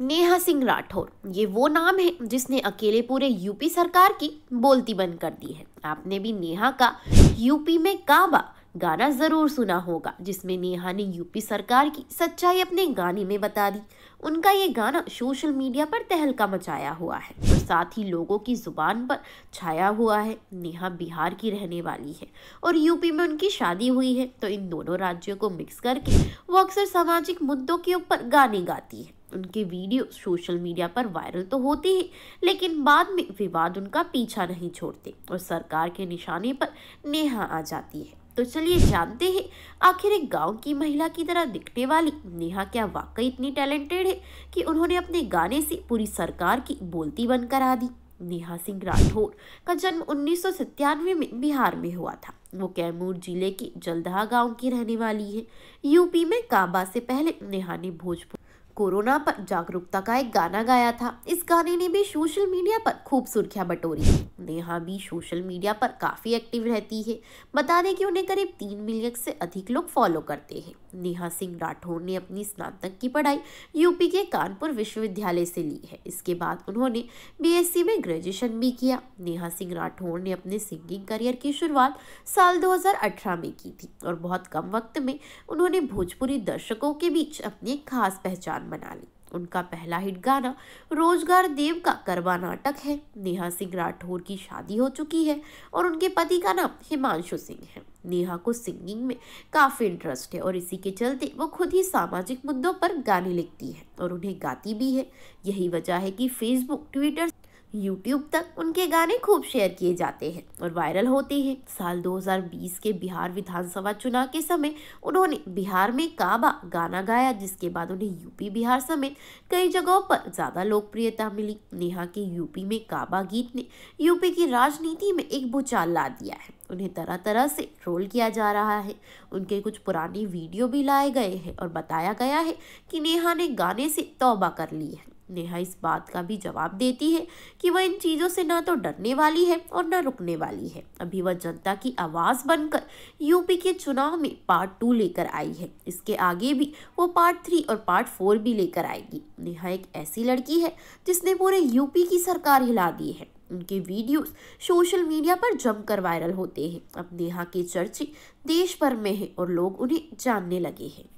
नेहा सिंह राठौर ये वो नाम है जिसने अकेले पूरे यूपी सरकार की बोलती बंद कर दी है आपने भी नेहा का यूपी में काबा गाना ज़रूर सुना होगा जिसमें नेहा ने यूपी सरकार की सच्चाई अपने गाने में बता दी उनका ये गाना सोशल मीडिया पर तहलका मचाया हुआ है और साथ ही लोगों की ज़ुबान पर छाया हुआ है नेहा बिहार की रहने वाली है और यूपी में उनकी शादी हुई है तो इन दोनों राज्यों को मिक्स करके वो अक्सर सामाजिक मुद्दों के ऊपर गाने गाती है उनके वीडियो सोशल मीडिया पर वायरल तो होते ही लेकिन बाद में विवाद उनका पीछा नहीं छोड़ते और सरकार के निशाने पर नेहा आ जाती है तो चलिए जानते हैं आखिर एक गांव की महिला की तरह दिखने वाली नेहा क्या वाकई इतनी टैलेंटेड है कि उन्होंने अपने गाने से पूरी सरकार की बोलती बंद करा दी नेहा सिंह राठौर का जन्म उन्नीस में बिहार में हुआ था वो कैमूर जिले के जलदहा गांव की रहने वाली है यूपी में काबा से पहले नेहा ने भोजपुर कोरोना पर जागरूकता का एक गाना गाया था इस गाने ने भी सोशल मीडिया पर खूब सुर्खियां बटोरी नेहा भी सोशल मीडिया पर काफ़ी एक्टिव रहती है बता दें कि उन्हें करीब तीन मिलियन से अधिक लोग फॉलो करते हैं नेहा सिंह राठौर ने अपनी स्नातक की पढ़ाई यूपी के कानपुर विश्वविद्यालय से ली है इसके बाद उन्होंने बीएससी में ग्रेजुएशन भी किया नेहा सिंह राठौर ने अपने सिंगिंग करियर की शुरुआत साल 2018 में की थी और बहुत कम वक्त में उन्होंने भोजपुरी दर्शकों के बीच अपनी खास पहचान बना ली उनका पहला हिट गाना रोजगार देव का करवा नाटक है नेहा सिंह राठौर की शादी हो चुकी है और उनके पति का नाम हिमांशु सिंह है नेहा को सिंगिंग में काफ़ी इंटरेस्ट है और इसी के चलते वो खुद ही सामाजिक मुद्दों पर गाने लिखती है और उन्हें गाती भी है यही वजह है कि फेसबुक ट्विटर यूट्यूब तक उनके गाने खूब शेयर किए जाते हैं और वायरल होते हैं साल 2020 के बिहार विधानसभा चुनाव के समय उन्होंने बिहार में काबा गाना गाया जिसके बाद उन्हें यूपी बिहार समेत कई जगहों पर ज़्यादा लोकप्रियता मिली नेहा के यूपी में काबा गीत ने यूपी की राजनीति में एक भूचाल ला दिया है उन्हें तरह तरह से रोल किया जा रहा है उनके कुछ पुराने वीडियो भी लाए गए हैं और बताया गया है कि नेहा ने गाने से तौबा कर ली है नेहा इस बात का भी जवाब देती है कि वह इन चीज़ों से ना तो डरने वाली है और ना रुकने वाली है अभी वह जनता की आवाज़ बनकर यूपी के चुनाव में पार्ट टू लेकर आई है इसके आगे भी वो पार्ट थ्री और पार्ट फोर भी लेकर आएगी नेहा एक ऐसी लड़की है जिसने पूरे यूपी की सरकार हिला दी है उनके वीडियोस सोशल मीडिया पर जमकर वायरल होते हैं अब नेहा के चर्चे देश भर में हैं और लोग उन्हें जानने लगे हैं